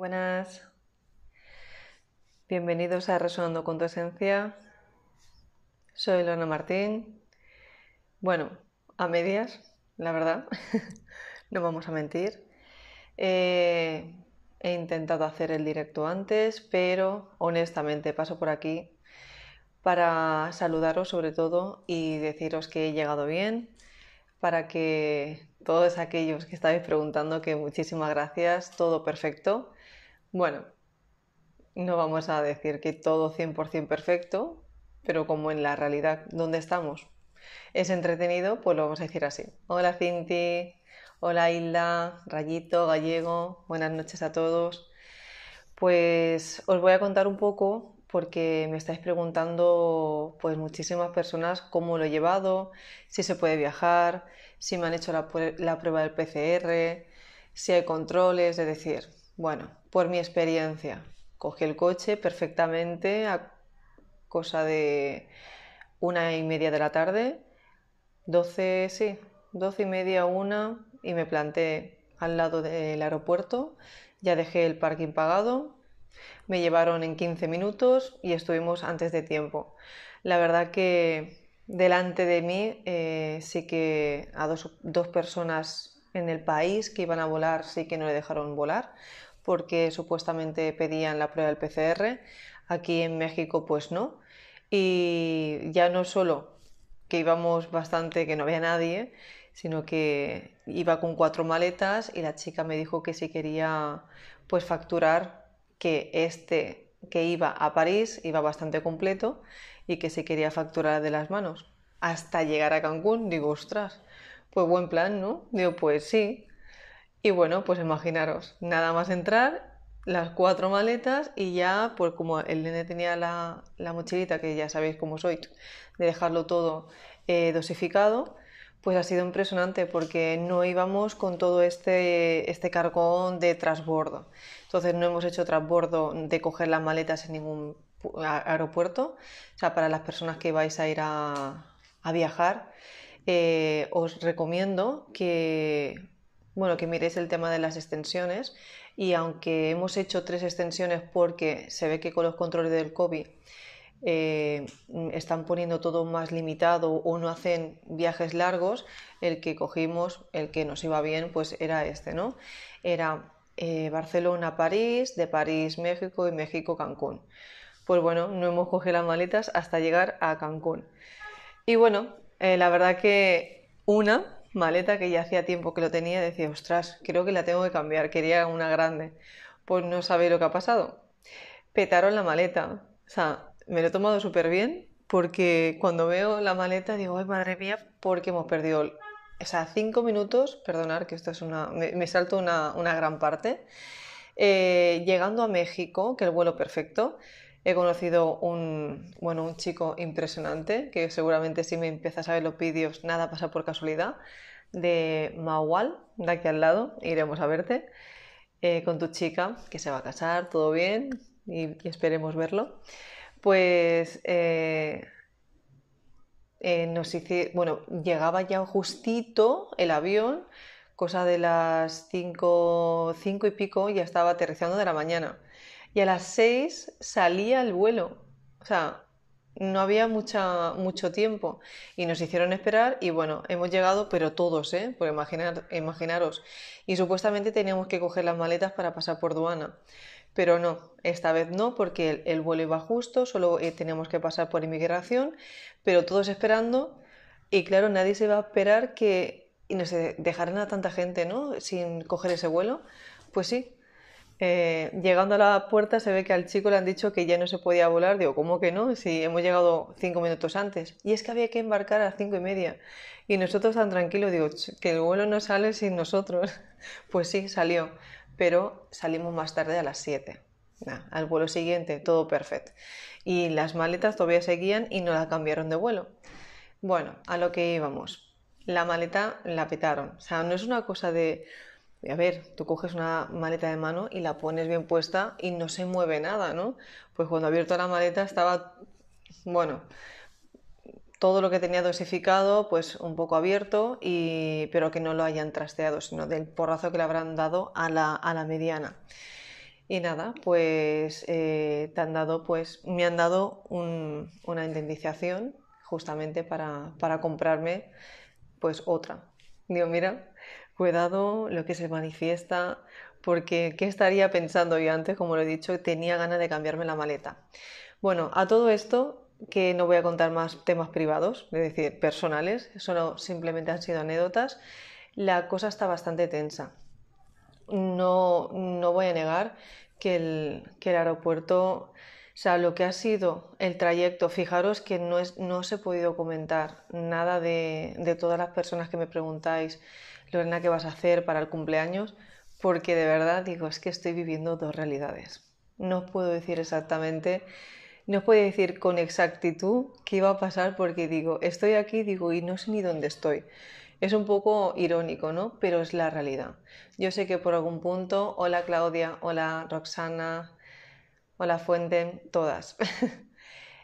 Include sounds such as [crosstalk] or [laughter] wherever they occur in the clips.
Buenas. Bienvenidos a Resonando con tu Esencia. Soy Lona Martín. Bueno, a medias, la verdad. [laughs] no vamos a mentir. Eh, he intentado hacer el directo antes, pero honestamente paso por aquí para saludaros sobre todo y deciros que he llegado bien, para que todos aquellos que estáis preguntando que muchísimas gracias, todo perfecto. Bueno, no vamos a decir que todo 100% perfecto, pero como en la realidad donde estamos es entretenido, pues lo vamos a decir así. Hola Cinti, hola Hilda, Rayito, Gallego, buenas noches a todos. Pues os voy a contar un poco porque me estáis preguntando pues muchísimas personas cómo lo he llevado, si se puede viajar, si me han hecho la, la prueba del PCR, si hay controles, es decir, bueno, por mi experiencia, cogí el coche perfectamente a cosa de una y media de la tarde, doce sí, doce y media, una, y me planté al lado del aeropuerto, ya dejé el parking pagado, me llevaron en 15 minutos y estuvimos antes de tiempo. La verdad que delante de mí eh, sí que a dos, dos personas en el país que iban a volar sí que no le dejaron volar, porque supuestamente pedían la prueba del PCR. Aquí en México pues no. Y ya no solo que íbamos bastante, que no había nadie, sino que iba con cuatro maletas y la chica me dijo que si quería pues facturar que este que iba a París iba bastante completo y que si quería facturar de las manos hasta llegar a Cancún, digo, ostras, pues buen plan, ¿no? Digo, pues sí, y bueno, pues imaginaros, nada más entrar, las cuatro maletas y ya, pues como el nene tenía la, la mochilita, que ya sabéis cómo soy, de dejarlo todo eh, dosificado, pues ha sido impresionante porque no íbamos con todo este, este cargón de transbordo. Entonces no hemos hecho transbordo de coger las maletas en ningún aeropuerto. O sea, para las personas que vais a ir a, viajar, eh, os recomiendo que bueno, que miréis el tema de las extensiones y aunque hemos hecho tres extensiones porque se ve que con los controles del COVID eh, están poniendo todo más limitado o no hacen viajes largos, el que cogimos, el que nos iba bien, pues era este, ¿no? Era eh, Barcelona-París, de París-México y México-Cancún. Pues bueno, no hemos cogido las maletas hasta llegar a Cancún. Y bueno, eh, la verdad que una maleta que ya hacía tiempo que lo tenía, decía, ostras, creo que la tengo que cambiar, quería una grande. Pues no sabéis lo que ha pasado. Petaron la maleta. O sea, me lo he tomado súper bien porque cuando veo la maleta digo, ay madre mía, porque hemos perdido. O sea, cinco minutos, perdonar que esto es una. Me, salto una, gran parte. Eh, llegando a México, que el vuelo perfecto, He conocido un, bueno, un chico impresionante, que seguramente si me empiezas a ver los vídeos, nada pasa por casualidad, de Mawal, de aquí al lado, iremos a verte, eh, con tu chica, que se va a casar, todo bien, y, esperemos verlo. Pues eh, eh, nos hice, bueno, llegaba ya justito el avión, cosa de las 5 cinco, cinco y pico, ya estaba aterrizando de la mañana y a las 6 salía el vuelo. O sea, no había mucha, mucho tiempo y nos hicieron esperar y bueno, hemos llegado, pero todos, ¿eh? Por imaginar, imaginaros. Y supuestamente teníamos que coger las maletas para pasar por aduana. Pero no, esta vez no, porque el, vuelo iba justo, solo tenemos eh, teníamos que pasar por inmigración, pero todos esperando. Y claro, nadie se va a esperar que no sé, dejaran a tanta gente, ¿no? Sin coger ese vuelo. Pues sí, eh, llegando a la puerta se ve que al chico le han dicho que ya no se podía volar. Digo, ¿cómo que no? Si hemos llegado cinco minutos antes. Y es que había que embarcar a las cinco y media. Y nosotros tan tranquilos, digo, que el vuelo no sale sin nosotros. [laughs] Pues sí, salió. Pero salimos más tarde a las siete. al vuelo siguiente, todo perfecto. Y las maletas todavía seguían y no la cambiaron de vuelo. Bueno, a lo que íbamos. La maleta la petaron. O sea, no es una cosa de a ver, tú coges una maleta de mano y la pones bien puesta y no se mueve nada, ¿no? Pues cuando he abierto la maleta estaba, bueno, todo lo que tenía dosificado, pues un poco abierto, pero que no lo hayan trasteado, sino del porrazo que le habrán dado a la, mediana. Y nada, pues eh, te han dado, pues me han dado una indemnización justamente para, para comprarme pues otra. Digo, mira, cuidado lo que se manifiesta, porque ¿qué estaría pensando yo antes? Como lo he dicho, tenía ganas de cambiarme la maleta. Bueno, a todo esto que no voy a contar más temas privados, es decir, personales, solo simplemente han sido anécdotas, la cosa está bastante tensa. No, voy a negar que el, aeropuerto, o sea, lo que ha sido el trayecto, fijaros que no, es, no os he podido comentar nada de, de todas las personas que me preguntáis Lorena, ¿qué vas a hacer para el cumpleaños? Porque de verdad digo, es que estoy viviendo dos realidades. No os puedo decir exactamente, no puedo decir con exactitud qué iba a pasar porque digo, estoy aquí, digo, y no sé ni dónde estoy. Es un poco irónico, ¿no? Pero es la realidad. Yo sé que por algún punto, hola Claudia, hola Roxana, hola Fuente, todas. [laughs]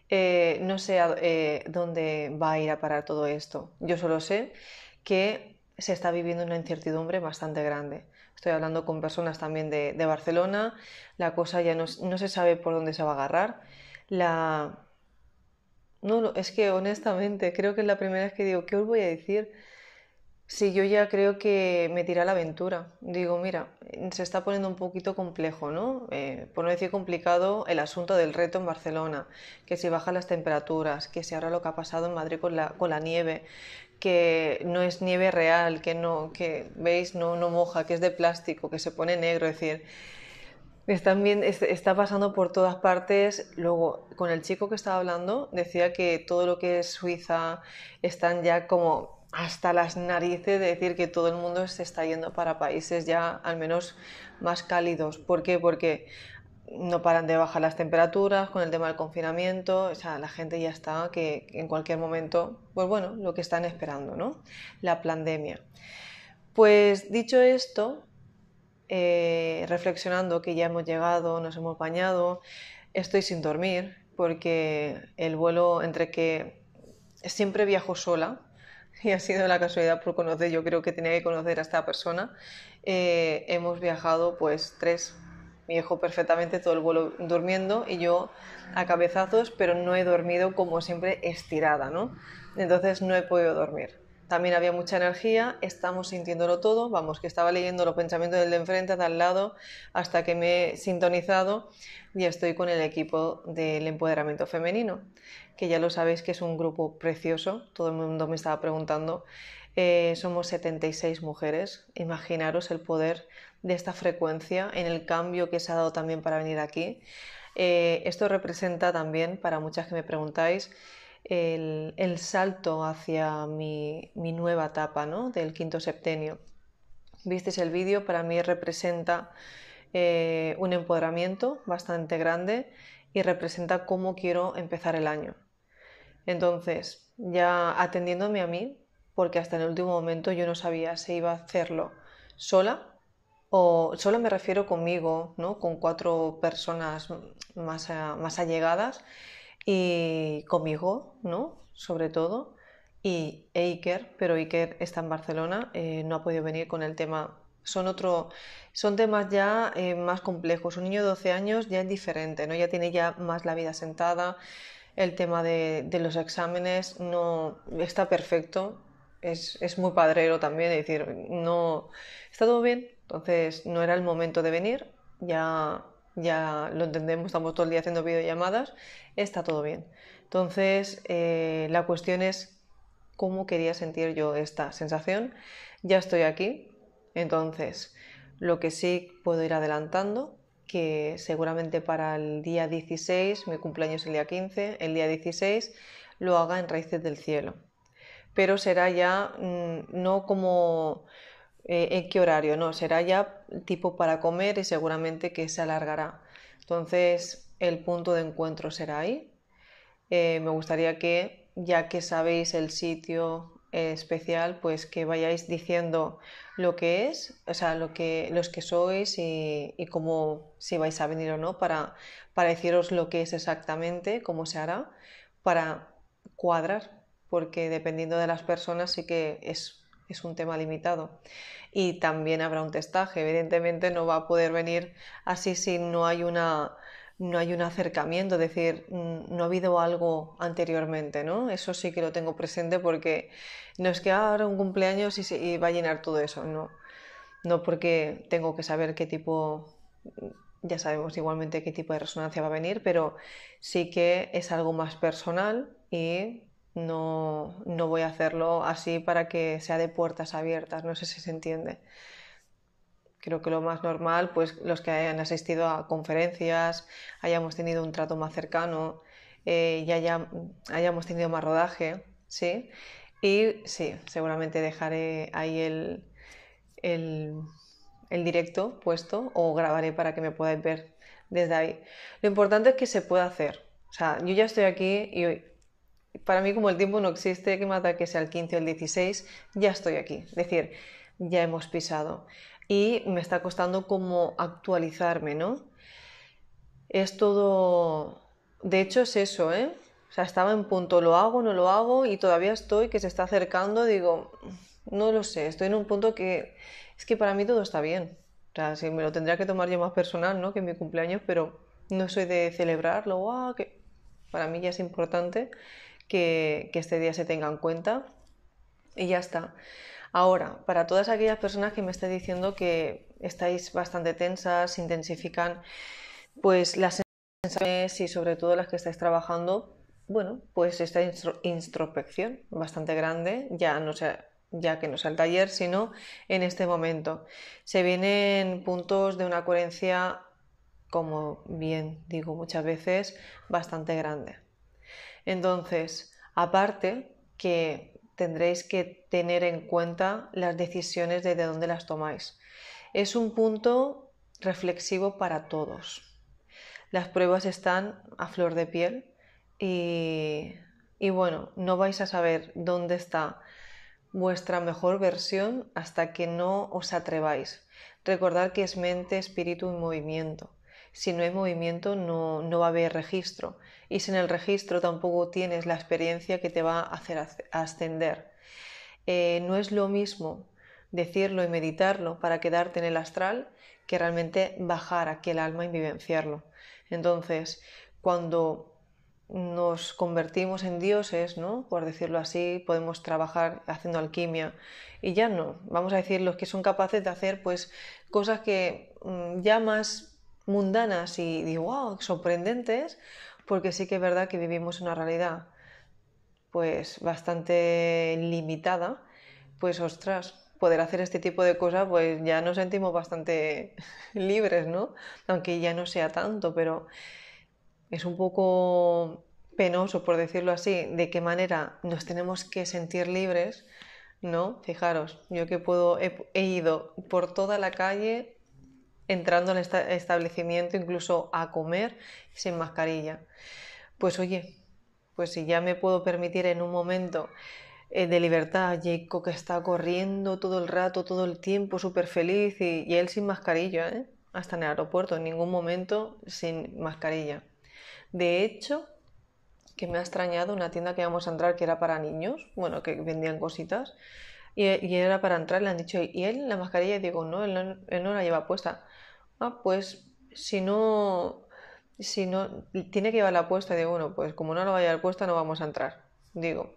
Eh, no sé eh, dónde va a ir a parar todo esto. Yo solo sé que se está viviendo una incertidumbre bastante grande. Estoy hablando con personas también de, Barcelona, la cosa ya no, se sabe por dónde se va a agarrar. La... No, es que honestamente creo que es la primera vez que digo, ¿qué os voy a decir? Si yo ya creo que me tira la aventura. Digo, mira, se está poniendo un poquito complejo, ¿no? Eh, por no decir complicado, el asunto del reto en Barcelona, que si bajan las temperaturas, que si ahora lo que ha pasado en Madrid con la nieve, que no es nieve real, que no, que veis, no, no moja, que es de plástico, que se pone negro, es decir, está pasando por todas partes. Luego, con el chico que estaba hablando, decía que todo lo que es Suiza están ya como hasta las narices de decir que todo el mundo se está yendo para países ya al menos más cálidos. ¿Por qué? Porque no paran de bajar las temperaturas, con el tema del confinamiento, o sea, la gente ya está que en cualquier momento, pues bueno, lo que están esperando, ¿no? La pandemia. Pues dicho esto, eh, reflexionando que ya hemos llegado, nos hemos bañado, estoy sin dormir porque el vuelo entre que siempre viajo sola [laughs] y ha sido la casualidad por conocer, yo creo que tenía que conocer a esta persona, eh, hemos viajado pues tres mi hijo perfectamente todo el vuelo durmiendo y yo a cabezazos, pero no he dormido como siempre estirada, ¿no? Entonces no he podido dormir. También había mucha energía, estamos sintiéndolo todo, vamos, que estaba leyendo los pensamientos del de enfrente, de al lado, hasta que me he sintonizado y estoy con el equipo del empoderamiento femenino, que ya lo sabéis que es un grupo precioso, todo el mundo me estaba preguntando, eh, somos 76 mujeres, imaginaros el poder de esta frecuencia, en el cambio que se ha dado también para venir aquí. Eh, esto representa también, para muchas que me preguntáis, el, salto hacia mi, nueva etapa del quinto septenio. Visteis el vídeo, para mí representa eh, un empoderamiento bastante grande y representa cómo quiero empezar el año. Entonces, ya atendiéndome a mí, porque hasta el último momento yo no sabía si iba a hacerlo sola o solo me refiero conmigo, ¿no? con cuatro personas más, eh, más allegadas y conmigo, ¿no? sobre todo, y e Iker, pero Iker está en Barcelona, eh, no ha podido venir con el tema. Son, otro, son temas ya eh, más complejos. Un niño de 12 años ya es diferente, ¿no? ya tiene ya más la vida sentada, el tema de, de los exámenes no está perfecto, es, es muy padrero también decir, no, está todo bien, entonces no era el momento de venir, ya, ya lo entendemos, estamos todo el día haciendo videollamadas, está todo bien. Entonces eh, la cuestión es cómo quería sentir yo esta sensación. Ya estoy aquí, entonces lo que sí puedo ir adelantando, que seguramente para el día 16, mi cumpleaños es el día 15, el día 16 lo haga en Raíces del Cielo. Pero será ya mm, no como eh, en qué horario, no, será ya tipo para comer y seguramente que se alargará. Entonces, el punto de encuentro será ahí. Eh, me gustaría que, ya que sabéis el sitio especial, pues que vayáis diciendo lo que es, o sea, lo que, los que sois y, cómo, si vais a venir o no, para, para deciros lo que es exactamente, cómo se hará, para cuadrar, porque dependiendo de las personas sí que es es un tema limitado. Y también habrá un testaje, evidentemente no va a poder venir así si no hay una no hay un acercamiento, es decir, mm, no ha habido algo anteriormente, ¿no? Eso sí que lo tengo presente porque nos es que ahora un cumpleaños y, y va a llenar todo eso, no. No porque tengo que saber qué tipo, mm, ya sabemos igualmente qué tipo de resonancia va a venir, pero sí que es algo más personal y no, voy a hacerlo así para que sea de puertas abiertas, no sé si se entiende. Creo que lo más normal, pues los que hayan asistido a conferencias, hayamos tenido un trato más cercano, eh, ya hayamos tenido más rodaje, ¿sí? Y sí, seguramente dejaré ahí el, directo puesto o grabaré para que me podáis ver desde ahí. Lo importante es que se pueda hacer. O sea, yo ya estoy aquí y hoy para mí como el tiempo no existe, que mata que sea el 15 o el 16, ya estoy aquí. Es decir, ya hemos pisado. Y me está costando como actualizarme, ¿no? Es todo... De hecho es eso, ¿eh? O sea, estaba en punto, lo hago, no lo hago y todavía estoy que se está acercando, digo, no lo sé, estoy en un punto que es que para mí todo está bien. O sea, si me lo tendría que tomar yo más personal, ¿no? Que mi cumpleaños, pero no soy de celebrarlo, que para mí ya es importante que, este día se tenga en cuenta y ya está. Ahora, para todas aquellas personas que me esté diciendo que estáis bastante tensas, se intensifican pues las sensaciones y sobre todo las que estáis trabajando, bueno, pues esta introspección bastante grande, ya no ya que no sea el taller, sino en este momento. Se vienen puntos de una coherencia, como bien digo muchas veces, bastante grande. Entonces, aparte que tendréis que tener en cuenta las decisiones desde dónde las tomáis. Es un punto reflexivo para todos. Las pruebas están a flor de piel y, y bueno, no vais a saber dónde está vuestra mejor versión hasta que no os atreváis. Recordar que es mente, espíritu y movimiento si no hay movimiento no, no, va a haber registro y sin el registro tampoco tienes la experiencia que te va a hacer ascender. Eh, no es lo mismo decirlo y meditarlo para quedarte en el astral que realmente bajar aquel alma y vivenciarlo. Entonces, cuando nos convertimos en dioses, ¿no? Por decirlo así, podemos trabajar haciendo alquimia y ya no. Vamos a decir los que son capaces de hacer pues cosas que mm, ya más mundanas y digo, wow, sorprendentes, porque sí que es verdad que vivimos una realidad pues bastante limitada, pues ostras, poder hacer este tipo de cosas, pues ya nos sentimos bastante [laughs] libres, ¿no? Aunque ya no sea tanto, pero es un poco penoso, por decirlo así, de qué manera nos tenemos que sentir libres, ¿no? Fijaros, yo que puedo, he, he ido por toda la calle entrando en establecimiento, incluso a comer sin mascarilla. Pues oye, pues si ya me puedo permitir en un momento eh, de libertad, Jacob que está corriendo todo el rato, todo el tiempo, súper feliz y, él sin mascarilla, ¿eh? hasta en el aeropuerto, en ningún momento sin mascarilla. De hecho, que me ha extrañado una tienda que íbamos a entrar que era para niños, bueno, que vendían cositas, y, era para entrar, le han dicho, ¿y él la mascarilla? Y digo, no no, él no la lleva puesta ah, pues si no, si no, tiene que llevar la apuesta, digo, bueno, pues como no lo vaya a la puesta no vamos a entrar. Digo,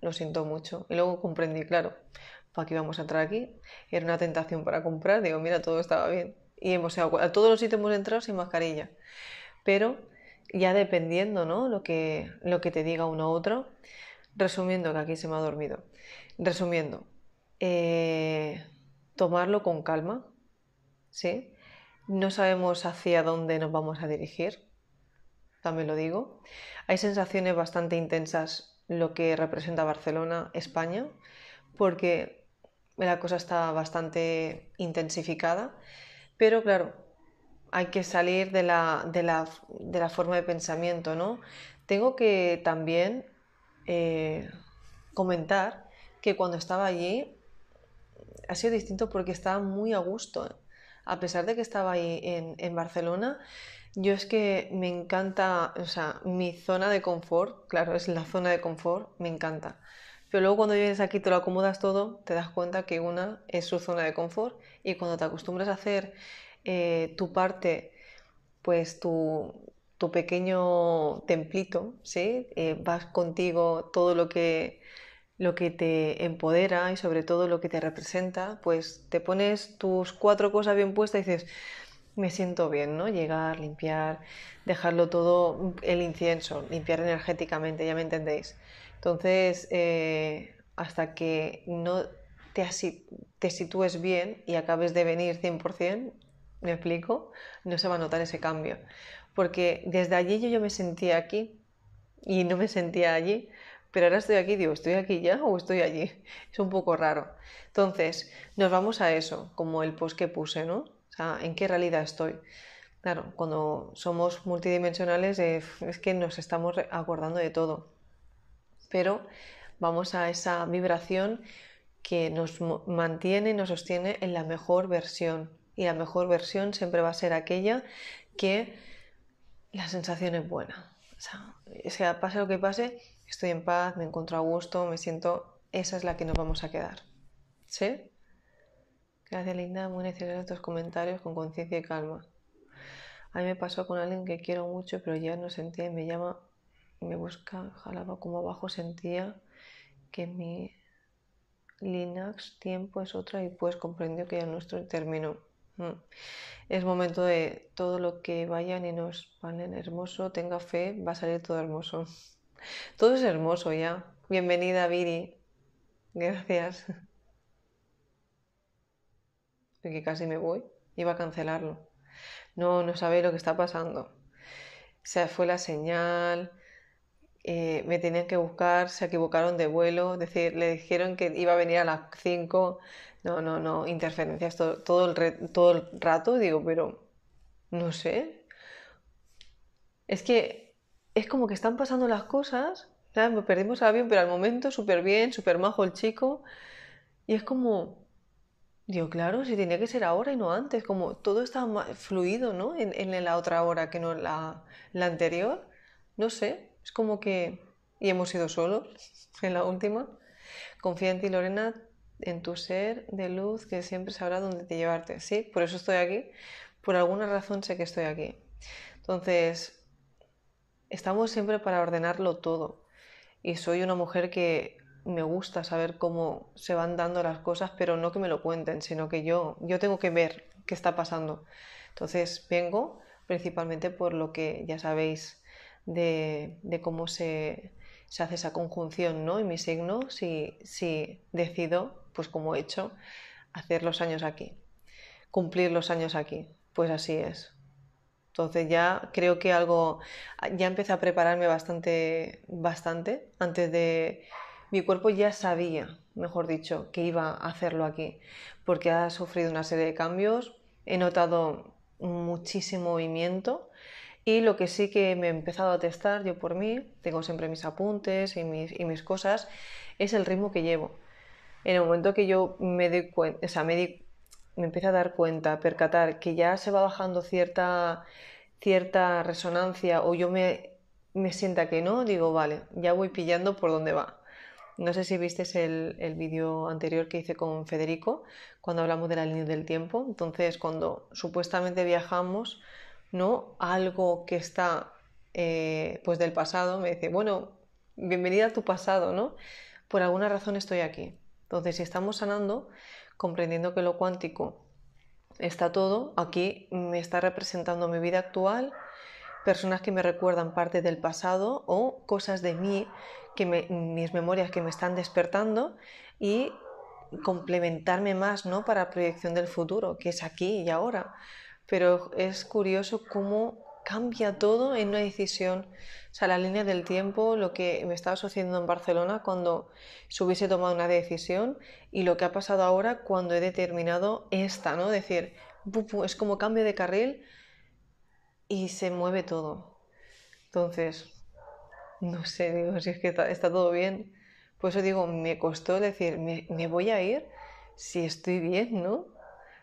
lo siento mucho. Y luego comprendí, claro, ¿para qué vamos a entrar aquí? Era una tentación para comprar, digo, mira, todo estaba bien. Y hemos, a todos los sitios hemos entrado sin mascarilla. Pero ya dependiendo, ¿no? Lo que, lo que te diga uno u otro. Resumiendo, que aquí se me ha dormido. Resumiendo, eh, tomarlo con calma, ¿sí? no sabemos hacia dónde nos vamos a dirigir, también lo digo. Hay sensaciones bastante intensas lo que representa Barcelona, España, porque la cosa está bastante intensificada, pero claro, hay que salir de la, de la, forma de pensamiento, ¿no? Tengo que también eh, comentar que cuando estaba allí ha sido distinto porque estaba muy a gusto a pesar de que estaba ahí en, Barcelona, yo es que me encanta, o sea, mi zona de confort, claro, es la zona de confort, me encanta. Pero luego cuando vienes aquí, te lo acomodas todo, te das cuenta que una es su zona de confort y cuando te acostumbras a hacer eh, tu parte, pues tu, pequeño templito, ¿sí? Eh, vas contigo todo lo que lo que te empodera y sobre todo lo que te representa, pues te pones tus cuatro cosas bien puestas y dices, me siento bien, ¿no? Llegar, limpiar, dejarlo todo, el incienso, limpiar energéticamente, ya me entendéis. Entonces, eh, hasta que no te, te sitúes bien y acabes de venir 100%, ¿me explico? No se va a notar ese cambio. Porque desde allí yo, yo me sentía aquí y no me sentía allí pero ahora estoy aquí, digo, ¿estoy aquí ya o estoy allí? [laughs] Es un poco raro. Entonces, nos vamos a eso, como el post que puse, ¿no? O sea, ¿en qué realidad estoy? Claro, cuando somos multidimensionales eh, es que nos estamos acordando de todo, pero vamos a esa vibración que nos mantiene y nos sostiene en la mejor versión. Y la mejor versión siempre va a ser aquella que la sensación es buena. O sea pase lo que pase, estoy en paz, me encuentro a gusto, me siento, esa es la que nos vamos a quedar. ¿Sí? Gracias, Linda. Muy necesarios tus comentarios con conciencia y calma. A mí me pasó con alguien que quiero mucho, pero ya no sentía me llama y me busca, jalaba como abajo, sentía que mi Linux tiempo es otra y pues comprendió que ya nuestro término. Mm. Es momento de todo lo que vayan y nos en hermoso, tenga fe, va a salir todo hermoso. Todo es hermoso ya. Bienvenida, Viri. Gracias. [laughs] que casi me voy. Iba a cancelarlo. No, no sabéis lo que está pasando. Se fue la señal. Eh, me tenían que buscar, se equivocaron de vuelo, decir, le dijeron que iba a venir a las 5, no, no, no, interferencias todo el rato, digo, pero no sé. Es que es como que están pasando las cosas, perdimos a avión, pero al momento súper bien, súper majo el chico. Y es como, digo, claro, si tenía que ser ahora y no antes, como todo está fluido, ¿no? En, la otra hora que no la, la anterior. No sé, es como que... Y hemos ido solos en la última. Confía en ti, Lorena, en tu ser de luz que siempre sabrá dónde te llevarte. Sí, por eso estoy aquí. Por alguna razón sé que estoy aquí. Entonces, estamos siempre para ordenarlo todo. Y soy una mujer que me gusta saber cómo se van dando las cosas, pero no que me lo cuenten, sino que yo, yo tengo que ver qué está pasando. Entonces vengo principalmente por lo que ya sabéis de, de cómo se, hace esa conjunción, ¿no? Y mi signo, si, si decido, pues como he hecho, hacer los años aquí, cumplir los años aquí. Pues así es, entonces ya creo que algo, ah, ya empecé a prepararme bastante, bastante antes de... Mi cuerpo ya sabía, mejor dicho, que iba a hacerlo aquí, porque ha sufrido una serie de cambios, he notado muchísimo movimiento y lo que sí que me he empezado a testar yo por mí, tengo siempre mis apuntes y mis, mis cosas, es el ritmo que llevo. En el momento que yo me, doy cuenta, o sea, me di me empiezo a dar cuenta, a percatar que ya se va bajando cierta, cierta resonancia o yo me, me sienta que no, digo, vale, ya voy pillando por dónde va. No sé si viste el, vídeo anterior que hice con Federico cuando hablamos de la línea del tiempo. Entonces, cuando supuestamente viajamos, ¿no? Algo que está eh, pues del pasado me dice, bueno, bienvenida a tu pasado, ¿no? Por alguna razón estoy aquí. Entonces, si estamos sanando, comprendiendo que lo cuántico está todo, aquí me está representando mi vida actual, personas que me recuerdan parte del pasado o cosas de mí, que mis memorias que me están despertando y complementarme más ¿no? para proyección del futuro, que es aquí y ahora. Pero es curioso cómo cambia todo en una decisión. O sea, la línea del tiempo, lo que me estaba sucediendo en Barcelona cuando se hubiese tomado una decisión y lo que ha pasado ahora cuando he determinado esta, ¿no? Es decir, es como cambio de carril y se mueve todo. Entonces, no sé, digo, si es que está, todo bien. Por eso digo, me costó decir, me voy a ir si estoy bien, ¿no?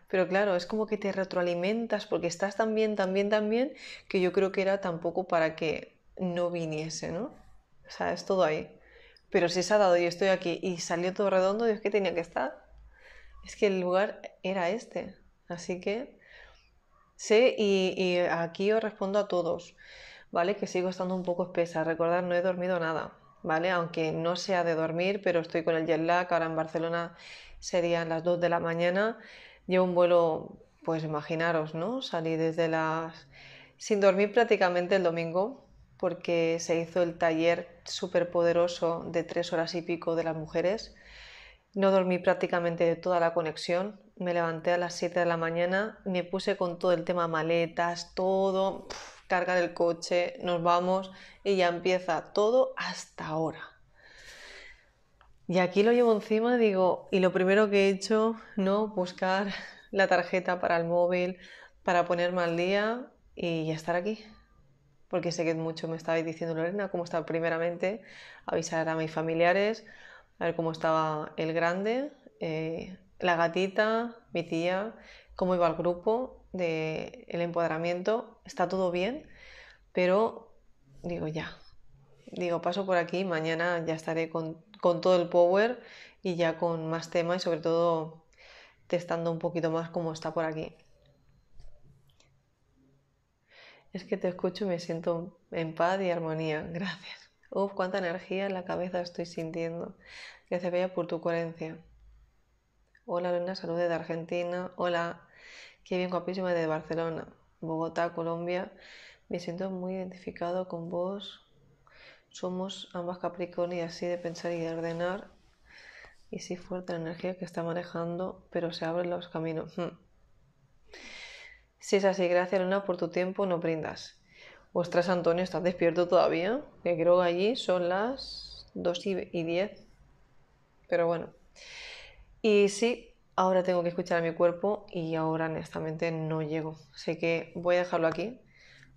Pero claro, es como que te retroalimentas porque estás tan bien, tan bien, tan bien, que yo creo que era tampoco para que no viniese, ¿no? O sea, es todo ahí. Pero si se ha dado y estoy aquí y salió todo redondo, Dios que tenía que estar. Es que el lugar era este. Así que sé y, aquí os respondo a todos, ¿vale? Que sigo estando un poco espesa. Recordad, no he dormido nada. ¿vale? Aunque no sea de dormir, pero estoy con el jet lag, ahora en Barcelona serían las 2 de la mañana Llevo un vuelo, pues imaginaros, ¿no? Salí desde las... sin dormir prácticamente el domingo porque se hizo el taller súper poderoso de tres horas y pico de las mujeres. No dormí prácticamente de toda la conexión. Me levanté a las 7 de la mañana, me puse con todo el tema maletas, todo, carga del coche, nos vamos y ya empieza todo hasta ahora. Y aquí lo llevo encima, digo, y lo primero que he hecho, ¿no? Buscar la tarjeta para el móvil, para ponerme al día y ya estar aquí. Porque sé que mucho me estabais diciendo, Lorena, cómo está primeramente, avisar a mis familiares, a ver cómo estaba el grande, eh, la gatita, mi tía, cómo iba el grupo del el empoderamiento. Está todo bien, pero digo, ya. Digo, paso por aquí, mañana ya estaré con con todo el power y ya con más tema y sobre todo testando un poquito más como está por aquí. Es que te escucho y me siento en paz y armonía. [laughs] Gracias. Uf, cuánta energía en la cabeza estoy sintiendo. Gracias, Bella, por tu coherencia. Hola, Luna, saludos de Argentina. Hola, qué bien guapísima de Barcelona, Bogotá, Colombia. Me siento muy identificado con vos, somos ambas Capricornio así de pensar y de ordenar. Y sí, fuerte la energía que está manejando, pero se abren los caminos. Hmm. Si es así, gracias Luna por tu tiempo, no brindas. Ostras, Antonio, ¿estás despierto todavía? Que creo que allí son las 2 y 10. Pero bueno. Y sí, ahora tengo que escuchar a mi cuerpo y ahora honestamente no llego. Así que voy a dejarlo aquí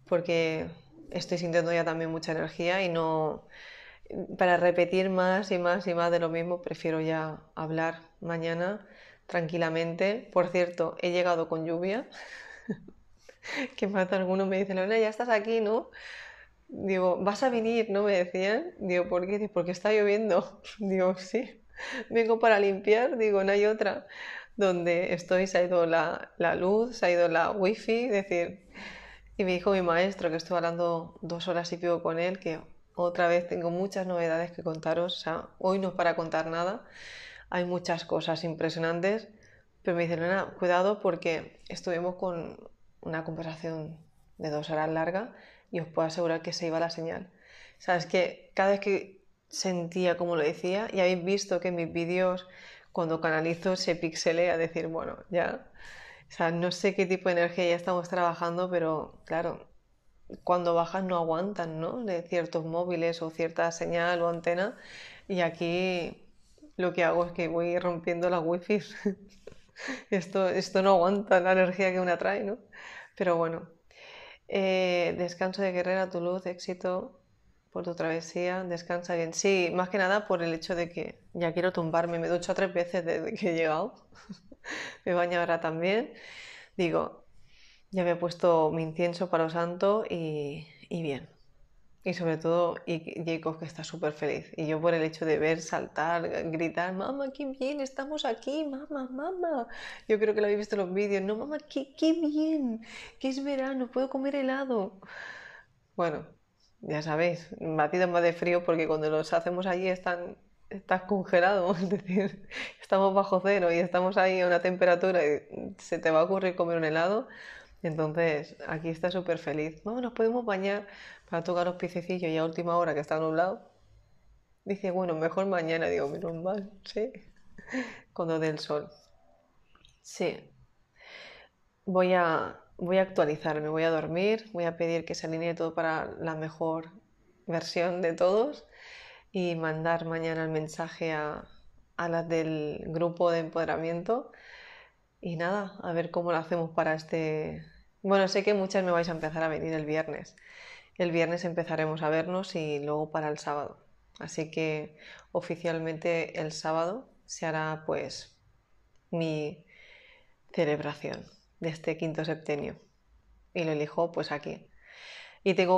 porque estoy sintiendo ya también mucha energía y no, para repetir más y más y más de lo mismo, prefiero ya hablar mañana tranquilamente. Por cierto, he llegado con lluvia, [laughs] que mata Alguno algunos me dicen, Lorena, ya estás aquí, ¿no? Digo, vas a venir, ¿no? Me decían. Digo, ¿por qué? porque está lloviendo. [laughs] Digo, sí, vengo para limpiar, digo, no hay otra. Donde estoy se ha ido la, la luz, se ha ido la wifi, decir, y me dijo mi maestro, que estuve hablando dos horas y pico con él, que otra vez tengo muchas novedades que contaros. O sea, hoy no es para contar nada. Hay muchas cosas impresionantes. Pero me dice, no, cuidado porque estuvimos con una conversación de dos horas larga y os puedo asegurar que se iba la señal. Sabes que cada vez que sentía como lo decía, y habéis visto que en mis vídeos, cuando canalizo, se pixelea, decir, bueno, ya o sea, no sé qué tipo de energía ya estamos trabajando, pero claro, cuando bajas no aguantan, ¿no? De ciertos móviles o cierta señal o antena. Y aquí lo que hago es que voy rompiendo las wifi. [laughs] esto, esto no aguanta la energía que una trae, ¿no? Pero bueno. Eh, descanso de guerrera, tu luz, éxito por tu travesía, descansa bien. Sí, más que nada por el hecho de que ya quiero tumbarme, me ducho tres veces desde que he llegado. [laughs] me baño ahora también. Digo, ya me he puesto mi incienso para lo santo y, bien. Y sobre todo y Jacob que está súper feliz. Y yo por el hecho de ver, saltar, gritar, mamá, qué bien, estamos aquí, mamá, mamá. Yo creo que lo habéis visto en los vídeos. No, mamá, qué, qué bien, que es verano, puedo comer helado. Bueno, ya sabéis, batido más de frío porque cuando los hacemos allí están estás congelado, [laughs] es decir, estamos bajo cero y estamos ahí a una temperatura y se te va a ocurrir comer un helado. Entonces, aquí está súper feliz. vamos nos podemos bañar para tocar los piececillos y a última hora que está nublado. Dice, bueno, mejor mañana. Digo, menos mal, sí. Cuando dé el sol. Sí. Voy a, voy a actualizarme, voy a dormir, voy a pedir que se alinee todo para la mejor versión de todos y mandar mañana el mensaje a, a las del grupo de empoderamiento. Y nada, a ver cómo lo hacemos para este... Bueno, sé que muchas me vais a empezar a venir el viernes. El viernes empezaremos a vernos y luego para el sábado. Así que oficialmente el sábado se hará pues mi celebración de este quinto septenio. Y lo elijo pues aquí. Y tengo